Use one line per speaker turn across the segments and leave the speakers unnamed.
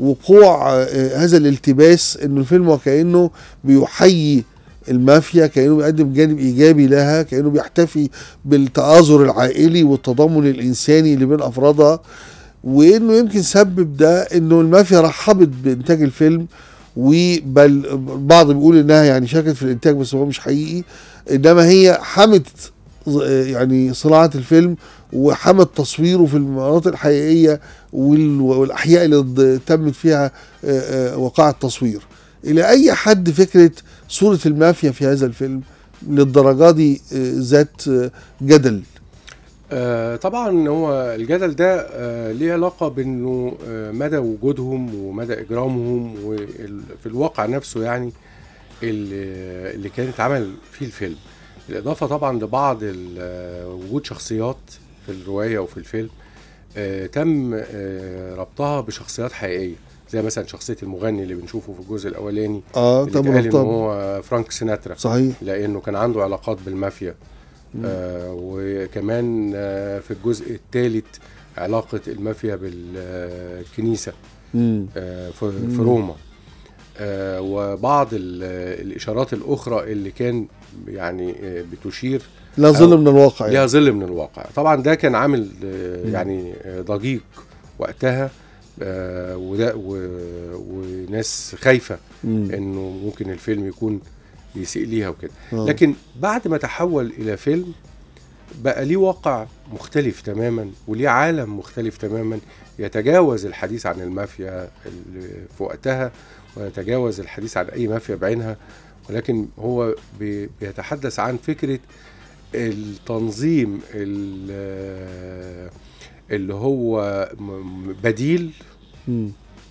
وقوع آه، هذا الالتباس ان الفيلم وكانه بيحيي المافيا كانه بيقدم جانب ايجابي لها كانه بيحتفي بالتآزر العائلي والتضامن الانساني اللي بين افرادها وانه يمكن سبب ده انه المافيا رحبت بانتاج الفيلم وبل البعض بيقول انها يعني شاركت في الانتاج بس هو مش حقيقي انما هي حمت يعني صناعه الفيلم وحمد تصويره في المناطق الحقيقيه والاحياء اللي تمت فيها آه، آه، وقاع التصوير الى اي حد فكره صوره المافيا في هذا الفيلم للدرجه دي آه، ذات جدل
آه طبعا هو الجدل ده آه ليه علاقه بانه آه مدى وجودهم ومدى اجرامهم في الواقع نفسه يعني اللي كان اتعمل فيه الفيلم بالاضافه طبعا لبعض وجود شخصيات في الروايه وفي الفيلم آه، تم آه، ربطها بشخصيات حقيقيه زي مثلا شخصيه المغني اللي بنشوفه في الجزء الاولاني اه اللي طبعا اللي هو فرانك سيناترا صحيح لانه كان عنده علاقات بالمافيا آه وكمان آه في الجزء الثالث علاقه المافيا بالكنيسه
آه
في, في روما آه، وبعض الاشارات الاخرى اللي كان يعني آه، بتشير
لا ظل من الواقع يعني. لا
ظل من الواقع طبعا ده كان عامل آه، يعني ضجيج وقتها وده وناس خايفه انه ممكن الفيلم يكون بيسيء ليها وكده لكن بعد ما تحول الى فيلم بقى ليه واقع مختلف تماما وليه عالم مختلف تماما يتجاوز الحديث عن المافيا اللي في وقتها ويتجاوز الحديث عن اي مافيا بعينها ولكن هو بيتحدث عن فكره التنظيم اللي هو بديل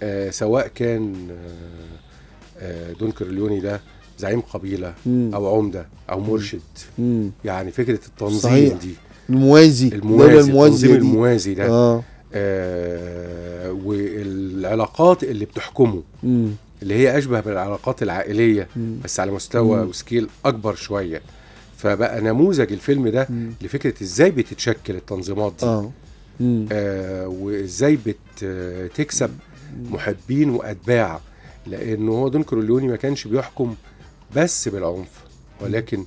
آه، سواء كان آه، آه، دون كرليوني ده زعيم قبيله مم. او عمده او مرشد مم. يعني فكره التنظيم صحيح. دي
الموازي الموازي الموازي التنظيم الموازي ده آه.
آه والعلاقات اللي بتحكمه مم. اللي هي اشبه بالعلاقات العائليه مم. بس على مستوى مم. وسكيل اكبر شويه فبقى نموذج الفيلم ده مم. لفكره ازاي بتتشكل التنظيمات دي آه. آه وازاي بتكسب محبين واتباع لانه هو دون كورليوني ما كانش بيحكم بس بالعنف ولكن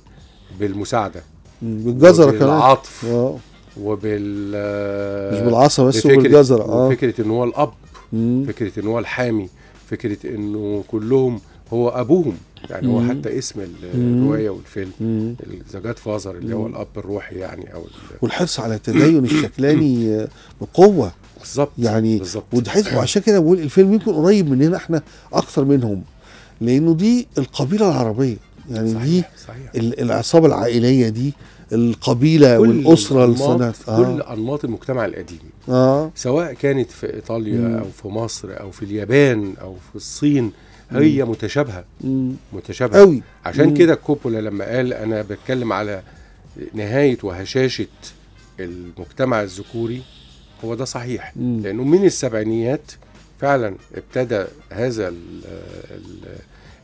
بالمساعده
بالجزره كمان بالعطف
آه. وبال مش بالعصا بس وبالجزره اه فكره ان هو الاب مم. فكره ان هو الحامي فكره انه كلهم هو ابوهم يعني مم. هو حتى اسم الروايه والفيلم ذا جاد فازر اللي مم. هو الاب الروحي يعني او
والحرص على التدين الشكلاني بقوه بالظبط يعني بالظبط وعشان كده بقول الفيلم يمكن قريب مننا احنا اكثر منهم لانه دي القبيله العربيه يعني صحيح دي صحيح. العصابه العائليه دي القبيله والاسره كل آه. كل
انماط المجتمع القديم آه. سواء كانت في ايطاليا مم. او في مصر او في اليابان او في الصين هي مم. متشابهه مم. متشابهه قوي عشان كده كوبولا لما قال انا بتكلم على نهايه وهشاشه المجتمع الذكوري هو ده صحيح مم. لانه من السبعينيات فعلا ابتدى هذا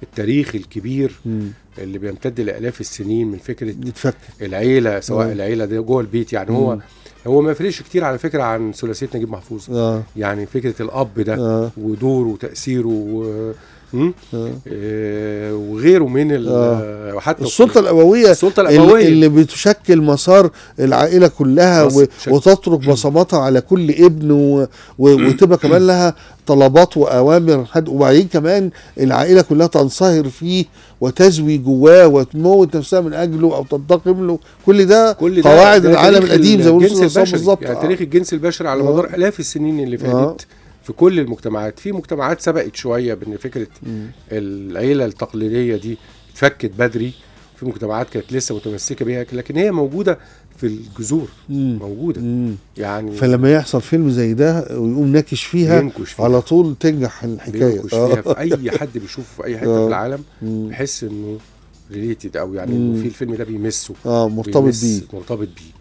التاريخ الكبير م. اللي بيمتد لالاف السنين من فكره العيله سواء م. العيله دي جوه البيت يعني م. هو هو ما يفرقش كتير على فكره عن ثلاثيه نجيب محفوظ آه. يعني فكره الاب ده آه. ودوره وتاثيره آه، وغيره من آه. وحتى السلطه
الابويه السلطه الابويه اللي بتشكل مسار العائله كلها و... وتترك بصماتها على كل ابن و... و... وتبقى كمان لها طلبات واوامر حد وبعدين كمان العائله كلها تنصهر فيه وتزوي جواه وتموت نفسها من اجله او تنتقم له كل ده كل ده قواعد ده يعني العالم القديم زي ما يعني بالظبط يعني تاريخ الجنس البشري على آه. مدار الاف
السنين اللي آه. فاتت آه. في كل المجتمعات في مجتمعات سبقت شويه بان فكره العيله التقليديه دي اتفكت بدري في مجتمعات كانت لسه متمسكه بيها لكن هي موجوده في الجذور موجوده مم. يعني فلما
يحصل فيلم زي ده ويقوم ناكش فيها, فيها على طول تنجح الحكايه فيها آه. في اي
حد بيشوفه في اي حته آه. في العالم بيحس انه ريليتد او يعني انه في الفيلم ده بيمسه اه مرتبط بيه مرتبط بيه